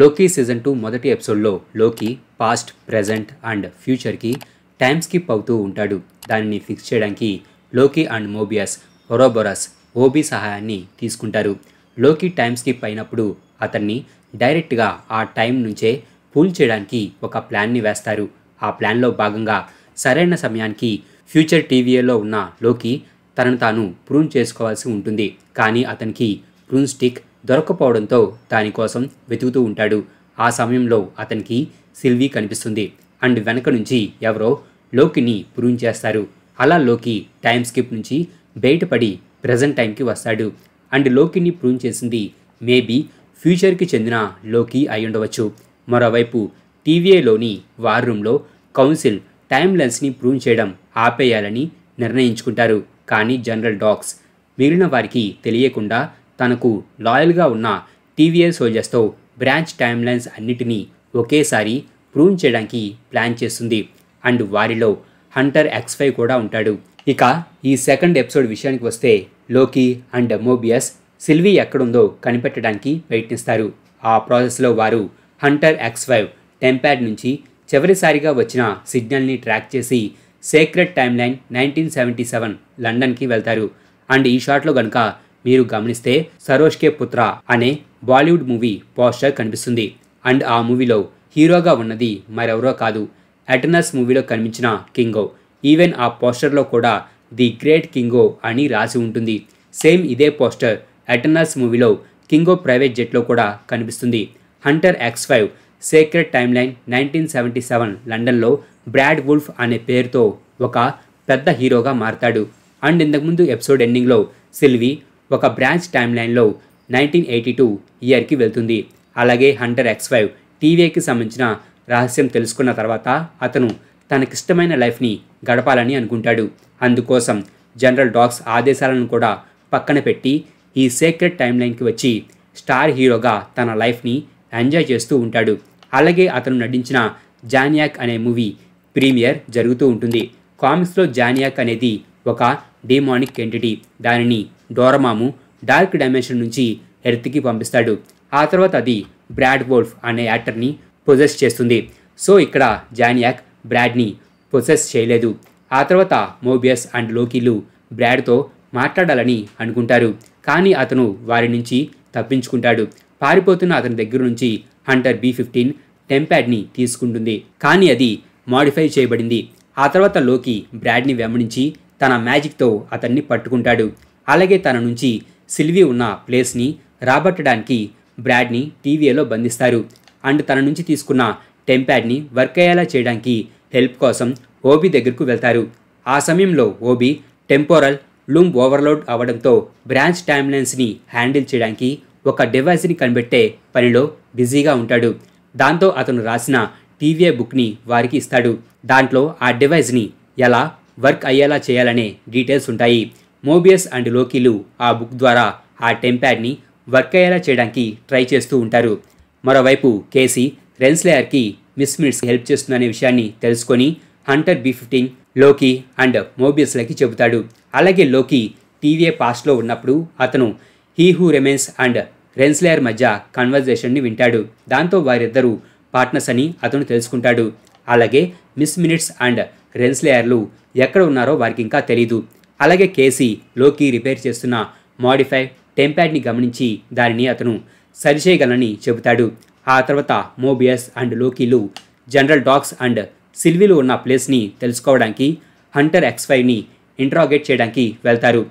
లోకీ season two మొదటి ఎపిసోడ్లో Loki past present and ఫ్యూచర్కి టైం స్కిప్ అవుతూ ఉంటాడు దానిని ఫిక్స్ చేయడానికి Loki and Mobius Ouroboros OB సహాయాన్ని తీసుకుంటారు లోకీ టైం స్కిప్ అయినప్పుడు అతన్ని డైరెక్ట్గా ఆ టైం నుంచే పూల్ చేయడానికి ఒక ప్లాన్ని వేస్తారు ఆ ప్లాన్లో భాగంగా సరైన సమయానికి ఫ్యూచర్ టీవీఏలో ఉన్న లోకి తనను తాను ప్రూన్ చేసుకోవాల్సి ఉంటుంది కానీ అతనికి ప్రూన్ స్టిక్ దొరక్కపోవడంతో దానికోసం వెతుకుతూ ఉంటాడు ఆ సమయంలో అతనికి సిల్వీ కనిపిస్తుంది అండ్ వెనక నుంచి ఎవరో లోకిని పురుంచేస్తారు అలా లోకి టైం స్కిప్ నుంచి బయటపడి ప్రజెంట్ టైంకి వస్తాడు అండ్ లోకిని ప్రూవ్ చేసింది మేబీ ఫ్యూచర్కి చెందిన లోకి అయి ఉండవచ్చు మరోవైపు టీవీఏలోని వార్ రూమ్లో కౌన్సిల్ టైం లెన్స్ని ప్రూవ్ చేయడం ఆపేయాలని నిర్ణయించుకుంటారు కానీ జనరల్ డాక్స్ మిగిలిన వారికి తెలియకుండా తనకు లాయల్గా ఉన్న టీవీఎల్ సోల్జర్స్తో బ్రాంచ్ టైమ్ లైన్స్ అన్నిటినీ ఒకేసారి ప్రూన్ చేయడానికి ప్లాన్ చేస్తుంది అండ్ వారిలో హంటర్ ఎక్స్ ఫైవ్ కూడా ఉంటాడు ఇక ఈ సెకండ్ ఎపిసోడ్ విషయానికి వస్తే లోకి అండ్ మోబియస్ సిల్వీ ఎక్కడుందో కనిపెట్టడానికి ప్రయత్నిస్తారు ఆ ప్రాసెస్లో వారు హంటర్ ఎక్స్ ఫైవ్ టెంప్యాడ్ నుంచి చివరిసారిగా వచ్చిన సిగ్నల్ని ట్రాక్ చేసి secret time line nineteen seventy seven లండన్కి వెళ్తారు అండ్ ఈ షాట్లో కనుక మీరు గమనిస్తే సరోజ్ కే పుత్ర అనే బాలీవుడ్ మూవీ పోస్టర్ కనిపిస్తుంది అండ్ ఆ మూవీలో హీరోగా ఉన్నది మరెవరో కాదు అటనస్ మూవీలో కనిపించిన కింగో ఈవెన్ ఆ పోస్టర్లో కూడా ది గ్రేట్ కింగో అని రాసి ఉంటుంది సేమ్ ఇదే పోస్టర్ అటనస్ మూవీలో కింగో ప్రైవేట్ జెట్లో కూడా కనిపిస్తుంది Hunter X five secret time line nineteen seventy seven లండన్లో బ్రాడ్ వుల్ఫ్ అనే పేరుతో ఒక పెద్ద హీరోగా మారతాడు అండ్ ఇంతకుముందు ఎపిసోడ్ ఎండింగ్లో సిల్వి ఒక బ్రాంచ్ టైమ్లైన్లో నైన్టీన్ ఎయిటీ టూ ఇయర్కి వెళ్తుంది అలాగే హండర్ ఎక్స్ ఫైవ్ టీవీఏకి సంబంధించిన రహస్యం తెలుసుకున్న తర్వాత అతను తనకిష్టమైన లైఫ్ని గడపాలని అనుకుంటాడు అందుకోసం జనరల్ డాగ్స్ ఆదేశాలను కూడా పక్కన పెట్టి ఈ సీక్రెట్ టైమ్లైన్కి వచ్చి స్టార్ హీరోగా తన లైఫ్ని ఎంజాయ్ చేస్తూ ఉంటాడు అలాగే అతను నటించిన జానియాక్ అనే మూవీ ప్రీమియర్ జరుగుతూ ఉంటుంది కామిక్స్లో జానియాక్ అనేది ఒక డీమానిక్ ఎంటిటీ దానిని డోరమాము డార్క్ డైమెన్షన్ నుంచి ఎర్త్కి పంపిస్తాడు ఆ తర్వాత అది బ్రాడ్ వోల్ఫ్ అనే యాక్టర్ని ప్రొజెస్ చేస్తుంది సో ఇక్కడ జానియాక్ బ్రాడ్ని ప్రొసెస్ చేయలేదు ఆ తర్వాత మోబియస్ అండ్ లోకీలు బ్రాడ్తో మాట్లాడాలని అనుకుంటారు కానీ అతను వారి నుంచి తప్పించుకుంటాడు పారిపోతున్న అతని దగ్గర నుంచి హంటర్ బీ ఫిఫ్టీన్ టెంప్యాడ్ని తీసుకుంటుంది కానీ అది మాడిఫై చేయబడింది ఆ తర్వాత లోకి బ్రాడ్ని వెంబడించి తన మ్యాజిక్తో అతన్ని పట్టుకుంటాడు అలాగే తన నుంచి సిల్వి ఉన్న ప్లేస్ని రాబట్టడానికి బ్రాడ్ని టీవీఏలో బంధిస్తారు అండ్ తన నుంచి తీసుకున్న టెంప్యాడ్ని వర్క్ అయ్యేలా చేయడానికి హెల్ప్ కోసం ఓబీ దగ్గరకు వెళ్తారు ఆ సమయంలో ఓబీ టెంపోరల్ లూమ్ ఓవర్లోడ్ అవ్వడంతో బ్రాంచ్ టైమ్లైన్స్ని హ్యాండిల్ చేయడానికి ఒక డివైస్ని కనిపెట్టే పనిలో బిజీగా ఉంటాడు దాంతో అతను రాసిన టీవీఏ బుక్ని వారికి ఇస్తాడు దాంట్లో ఆ డివైజ్ని ఎలా వర్క్ అయ్యేలా చేయాలనే డీటెయిల్స్ ఉంటాయి మోబియస్ అండ్ లోకీలు ఆ బుక్ ద్వారా ఆ టెంప్యాడ్ని వర్క్ అయ్యేలా చేయడానికి ట్రై చేస్తూ ఉంటారు మరోవైపు కేసీ రెన్స్లేయర్కి మిస్ మిట్స్ హెల్ప్ చేస్తుందనే విషయాన్ని తెలుసుకొని Hunter B fifteen Loki and మోబియస్లకి చెబుతాడు అలాగే లోకీ టీవీఏ పాస్ట్లో ఉన్నప్పుడు అతను He Who Remains and Renslayer మధ్య కన్వర్జేషన్ని వింటాడు దాంతో వారిద్దరూ పార్ట్నర్స్ అని అతను తెలుసుకుంటాడు అలాగే మిస్ మినిట్స్ అండ్ రెన్స్లేయర్లు ఎక్కడ ఉన్నారో వారికి ఇంకా తెలీదు అలాగే కేసీ లోకి రిపేర్ చేస్తున్న మాడిఫై టెంప్యాడ్ని గమనించి దానిని అతను సరిచేయగలని చెబుతాడు ఆ తర్వాత మోబియస్ అండ్ లోకీలు జనరల్ డాక్స్ అండ్ సిల్వీలు ఉన్న ప్లేస్ని తెలుసుకోవడానికి హంటర్ ఎక్స్ ఫైవ్ని ఇంట్రాగేట్ చేయడానికి వెళ్తారు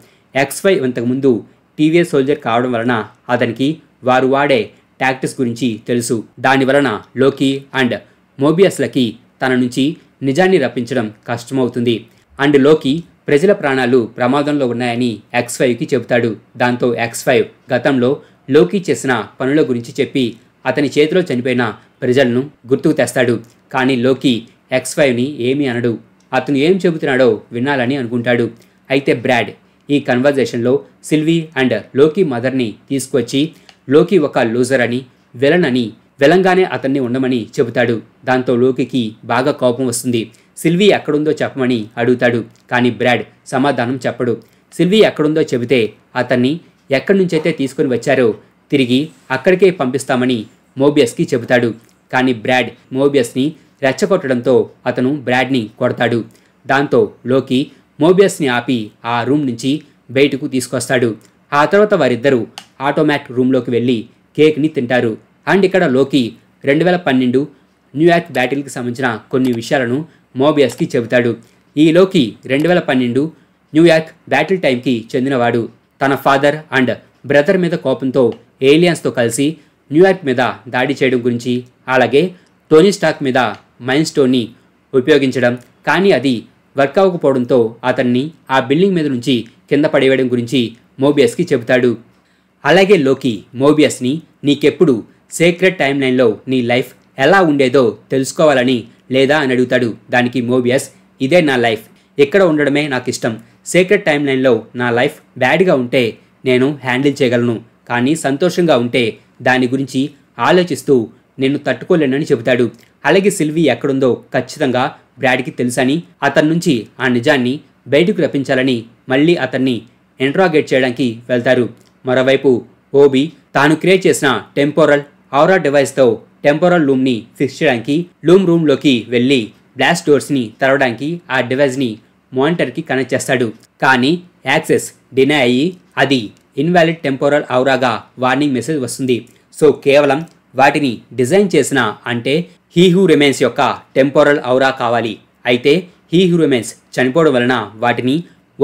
ఎక్స్ ఫైవ్ ఇంతకుముందు టీవీఎస్ సోల్జర్ కావడం వలన అతనికి వారు వాడే టాక్టిక్స్ గురించి తెలుసు దాని వలన లోకీ అండ్ మోబియస్లకి తన నుంచి నిజాన్ని రప్పించడం కష్టమవుతుంది అండ్ లోకీ ప్రజల ప్రాణాలు ప్రమాదంలో ఉన్నాయని ఎక్స్ ఫైవ్కి చెబుతాడు దాంతో ఎక్స్ ఫైవ్ గతంలో లోకి చేసిన పనుల గురించి చెప్పి అతని చేతిలో చనిపోయిన ప్రజలను గుర్తుకు తెస్తాడు కానీ లోకి ఎక్స్ ఫైవ్ని ఏమీ అనడు అతను ఏం చెబుతున్నాడో వినాలని అనుకుంటాడు అయితే బ్రాడ్ ఈ కన్వర్జేషన్లో సిల్వీ అండ్ లోకి మదర్ని తీసుకొచ్చి లోకి ఒక లూజర్ అని విలన్ అని విలంగానే అతన్ని ఉండమని చెబుతాడు దాంతో లోకికి బాగా కోపం వస్తుంది సిల్వీ ఎక్కడుందో చెప్పమని అడుగుతాడు కానీ బ్రాడ్ సమాధానం చెప్పడు సిల్వీ ఎక్కడుందో చెబితే అతన్ని ఎక్కడి నుంచైతే తీసుకుని వచ్చారో తిరిగి అక్కడికే పంపిస్తామని మోబియస్కి చెబుతాడు కానీ బ్రాడ్ మోబియస్ని రెచ్చగొట్టడంతో అతను బ్రాడ్ని కొడతాడు దాంతో లోకి మోబియస్ని ఆపి ఆ రూమ్ నుంచి బయటకు తీసుకొస్తాడు ఆ తర్వాత వారిద్దరూ ఆటోమేట్ రూమ్లోకి వెళ్ళి కేక్ని తింటారు అండ్ ఇక్కడ లోకి రెండు వేల పన్నెండు న్యూయార్క్ బ్యాటిల్కి సంబంధించిన కొన్ని విషయాలను మోబియస్కి చెబుతాడు ఈ లోకి రెండు వేల పన్నెండు న్యూయార్క్ బ్యాటిల్ టైంకి చెందినవాడు తన ఫాదర్ అండ్ బ్రదర్ మీద కోపంతో ఏలియన్స్తో కలిసి న్యూయార్క్ మీద దాడి చేయడం గురించి అలాగే టోనీ స్టాక్ మీద మైండ్ స్టోన్ని ఉపయోగించడం కానీ అది వర్క్ అవ్వకపోవడంతో అతన్ని ఆ బిల్డింగ్ మీద నుంచి కింద పడేయడం గురించి మోబియస్కి చెబుతాడు అలాగే లోకి మోబియస్ని నీకెప్పుడు సీక్రెట్ టైం లైన్లో నీ లైఫ్ ఎలా ఉండేదో తెలుసుకోవాలని లేదా అని అడుగుతాడు దానికి మోబియస్ ఇదే నా లైఫ్ ఇక్కడ ఉండడమే నాకు ఇష్టం సీక్రెట్ టైం లైన్లో నా లైఫ్ బ్యాడ్గా ఉంటే నేను హ్యాండిల్ చేయగలను కానీ సంతోషంగా ఉంటే దాని గురించి ఆలోచిస్తూ నేను తట్టుకోలేనని చెబుతాడు అలాగే సిల్వి ఎక్కడుందో ఖచ్చితంగా బ్రాడ్కి తెలుసని అతని నుంచి ఆ నిజాన్ని బయటకు రప్పించాలని మళ్ళీ అతన్ని ఇంట్రాగేట్ చేయడానికి వెళ్తారు మరోవైపు ఓబీ తాను క్రియేట్ చేసిన టెంపోరల్ ఆరా డివైస్తో టెంపోరల్ ని ఫిక్స్ చేయడానికి లూమ్ రూమ్లోకి వెళ్ళి బ్లాస్ట్ డోర్స్ని తెరవడానికి ఆ మానిటర్ మానిటర్కి కనెక్ట్ చేస్తాడు కానీ యాక్సెస్ డినై అయ్యి అది ఇన్వాలిడ్ టెంపోరల్ ఔరాగా వార్నింగ్ మెసేజ్ వస్తుంది సో కేవలం వాటిని డిజైన్ చేసిన అంటే హీ హూ రిమైన్స్ యొక్క టెంపోరల్ ఔరా కావాలి అయితే హీ హూ రిమైన్స్ చనిపోవడం వలన వాటిని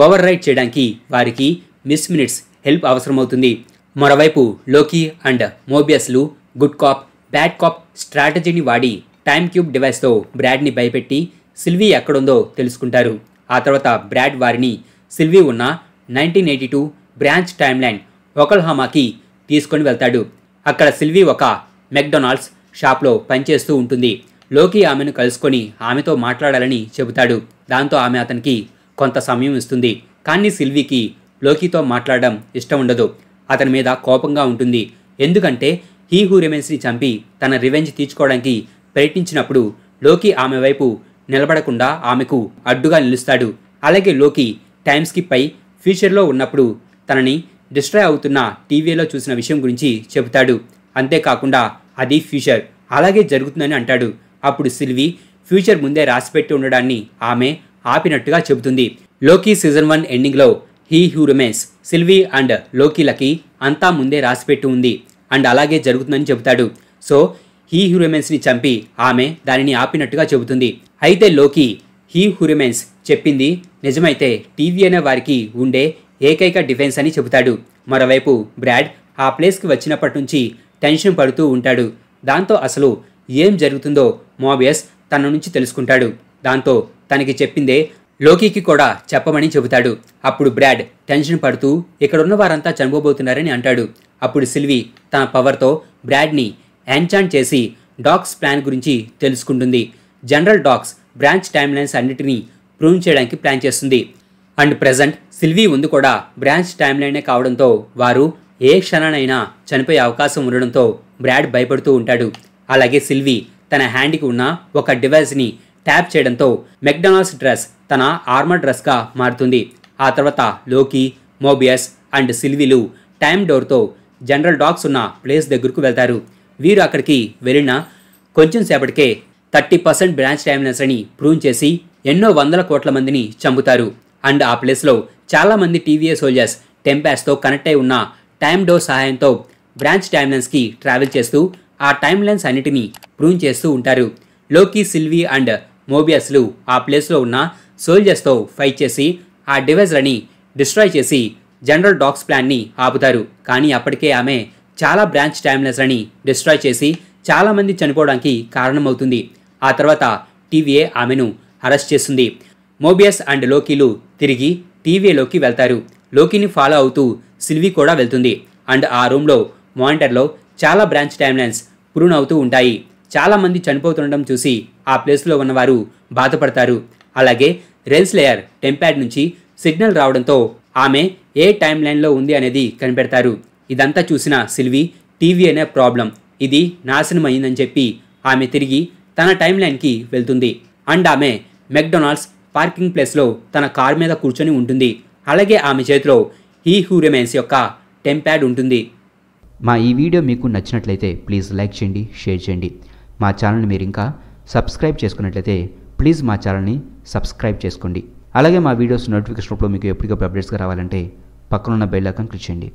ఓవర్ రైడ్ చేయడానికి వారికి మిస్ మినిట్స్ హెల్ప్ అవసరమవుతుంది మరోవైపు లోకీ అండ్ మోబియస్లు గుడ్ కాప్ బ్యాడ్ కాప్ స్ట్రాటజీని వాడి టైమ్ క్యూబ్ డివైస్తో బ్రాడ్ని భయపెట్టి సిల్వీ ఎక్కడుందో తెలుసుకుంటారు ఆ తర్వాత బ్రాడ్ వారిని సిల్వీ ఉన్న nineteen eighty two branch time line ఒకల్హామాకి తీసుకొని వెళ్తాడు అక్కడ సిల్వీ ఒక మెక్డొనాల్డ్స్ షాప్లో పనిచేస్తూ ఉంటుంది లోకి ఆమెను కలుసుకొని ఆమెతో మాట్లాడాలని చెబుతాడు దాంతో ఆమె అతనికి కొంత సమయం ఇస్తుంది కానీ సిల్వీకి లోకితో మాట్లాడడం ఇష్టం ఉండదు అతని మీద కోపంగా ఉంటుంది ఎందుకంటే హీ హూ రిమెన్స్ని చంపి తన రివెంజ్ తీర్చుకోవడానికి ప్రయత్నించినప్పుడు లోకి ఆమె వైపు నిలబడకుండా ఆమెకు అడ్డుగా నిలుస్తాడు అలాగే లోకి టైం స్కిప్ అయి ఫ్యూచర్లో ఉన్నప్పుడు తనని డిస్ట్రాయ్ అవుతున్న టీవీలో చూసిన విషయం గురించి చెబుతాడు అంతేకాకుండా అది ఫ్యూచర్ అలాగే జరుగుతుందని అంటాడు అప్పుడు సిల్వి ఫ్యూచర్ ముందే రాసిపెట్టి ఉండడాన్ని ఆమె ఆపినట్టుగా చెబుతుంది లోకీ సీజన్ వన్ ఎండింగ్లో హీ హ్యూరమెన్స్ సిల్వీ అండ్ లోకీలకి అంతా ముందే రాసిపెట్టి ఉంది అండ్ అలాగే జరుగుతుందని చెబుతాడు సో హీ హ్యూరిమెన్స్ని చంపి ఆమె దానిని ఆపినట్టుగా చెబుతుంది అయితే లోకి హీ హ్యూరిమెన్స్ చెప్పింది నిజమైతే టీవీ అనే వారికి ఉండే ఏకైక డిఫెన్స్ అని చెబుతాడు మరోవైపు బ్రాడ్ ఆ ప్లేస్కి వచ్చినప్పటి నుంచి టెన్షన్ పడుతూ ఉంటాడు దాంతో అసలు ఏం జరుగుతుందో మోబియస్ తన నుంచి తెలుసుకుంటాడు దాంతో తనకి చెప్పిందే లోకీకి కూడా చెప్పమని చెబుతాడు అప్పుడు బ్రాడ్ టెన్షన్ పడుతూ ఇక్కడున్న వారంతా చనిపోబోతున్నారని అంటాడు అప్పుడు సిల్వి తన పవర్తో బ్రాడ్ని ఎన్చాంట్ చేసి డాక్స్ ప్లాన్ గురించి తెలుసుకుంటుంది General Dox branch time lines అన్నిటినీ ప్రూవ్ చేయడానికి ప్లాన్ చేస్తుంది అండ్ ప్రజెంట్ సిల్వీ ఉంది కూడా బ్రాంచ్ లైనే కావడంతో వారు ఏ క్షణానైనా చనిపోయే అవకాశం ఉండడంతో బ్రాడ్ భయపడుతూ ఉంటాడు అలాగే సిల్వీ తన హ్యాండ్కి ఉన్న ఒక డివైస్ని ట్యాప్ చేయడంతో మెక్డొనాల్డ్స్ డ్రెస్ తన ఆర్మర్ డ్రెస్గా మారుతుంది ఆ తర్వాత లోకి మోబియస్ అండ్ సిల్వీలు టైమ్ డోర్తో జనరల్ డాగ్స్ ఉన్న ప్లేస్ దగ్గరకు వెళ్తారు వీరు అక్కడికి వెళ్ళిన కొంచెం సేపటికే థర్టీ పర్సెంట్ బ్రాంచ్ అని ప్రూవ్ చేసి ఎన్నో వందల కోట్ల మందిని చంపుతారు అండ్ ఆ ప్లేస్లో చాలామంది టీవీఏ సోల్జర్స్ టెంపాస్తో కనెక్ట్ అయి ఉన్న టైమ్ డోర్ సహాయంతో బ్రాంచ్ టైమ్లైన్స్కి ట్రావెల్ చేస్తూ ఆ లైన్స్ అన్నిటినీ ప్రూవ్ చేస్తూ ఉంటారు లోకీ సిల్వీ అండ్ మోబియస్లు ఆ ప్లేస్లో ఉన్న సోల్జర్స్తో ఫైట్ చేసి ఆ డివైజ్లని డిస్ట్రాయ్ చేసి జనరల్ డాగ్స్ ప్లాన్ని ఆపుతారు కానీ అప్పటికే ఆమె చాలా బ్రాంచ్ టైమ్లెస్లని డిస్ట్రాయ్ చేసి చాలామంది చనిపోవడానికి కారణమవుతుంది ఆ తర్వాత టీవీఏ ఆమెను అరెస్ట్ చేస్తుంది మోబియస్ అండ్ లోకీలు తిరిగి టీవీఏలోకి వెళ్తారు లోకీని ఫాలో అవుతూ సిల్వి కూడా వెళ్తుంది అండ్ ఆ రూమ్లో మానిటర్లో చాలా బ్రాంచ్ టైమ్లైన్స్ ప్రూన్ అవుతూ ఉంటాయి చాలామంది చనిపోతుండడం చూసి ఆ ప్లేస్లో ఉన్నవారు బాధపడతారు అలాగే రెన్స్ లేయర్ టెంప్యాడ్ నుంచి సిగ్నల్ రావడంతో ఆమె ఏ టైం లైన్లో ఉంది అనేది కనిపెడతారు ఇదంతా చూసిన సిల్వి టీవీ అనే ప్రాబ్లం ఇది నాశనం అయిందని చెప్పి ఆమె తిరిగి తన టైం లైన్కి వెళ్తుంది అండ్ ఆమె మెక్డొనాల్డ్స్ పార్కింగ్ ప్లేస్లో తన కారు మీద కూర్చొని ఉంటుంది అలాగే ఆమె చేతిలో హీ హూ రిమైన్స్ యొక్క టెంప్యాడ్ ఉంటుంది మా ఈ వీడియో మీకు నచ్చినట్లయితే ప్లీజ్ లైక్ చేయండి షేర్ చేయండి మా ఛానల్ని మీరు ఇంకా సబ్స్క్రైబ్ చేసుకున్నట్లయితే ప్లీజ్ మా ఛానల్ని సబ్స్క్రైబ్ చేసుకోండి అలాగే మా వీడియోస్ నోటిఫికేషన్ రూపంలో మీకు ఎప్పటికప్పుడు అప్డేట్స్గా రావాలంటే పక్కనున్న బెల్ ఐకాన్ క్లిక్ చేయండి